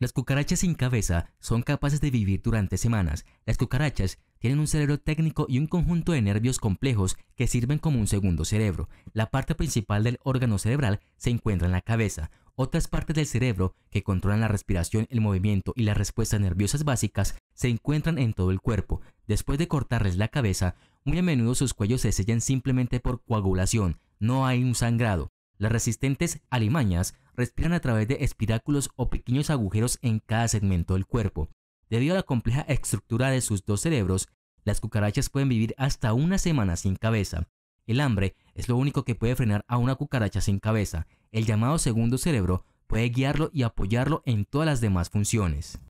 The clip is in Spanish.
Las cucarachas sin cabeza son capaces de vivir durante semanas. Las cucarachas tienen un cerebro técnico y un conjunto de nervios complejos que sirven como un segundo cerebro. La parte principal del órgano cerebral se encuentra en la cabeza. Otras partes del cerebro que controlan la respiración, el movimiento y las respuestas nerviosas básicas se encuentran en todo el cuerpo. Después de cortarles la cabeza, muy a menudo sus cuellos se sellan simplemente por coagulación. No hay un sangrado. Las resistentes alimañas respiran a través de espiráculos o pequeños agujeros en cada segmento del cuerpo. Debido a la compleja estructura de sus dos cerebros, las cucarachas pueden vivir hasta una semana sin cabeza. El hambre es lo único que puede frenar a una cucaracha sin cabeza. El llamado segundo cerebro puede guiarlo y apoyarlo en todas las demás funciones.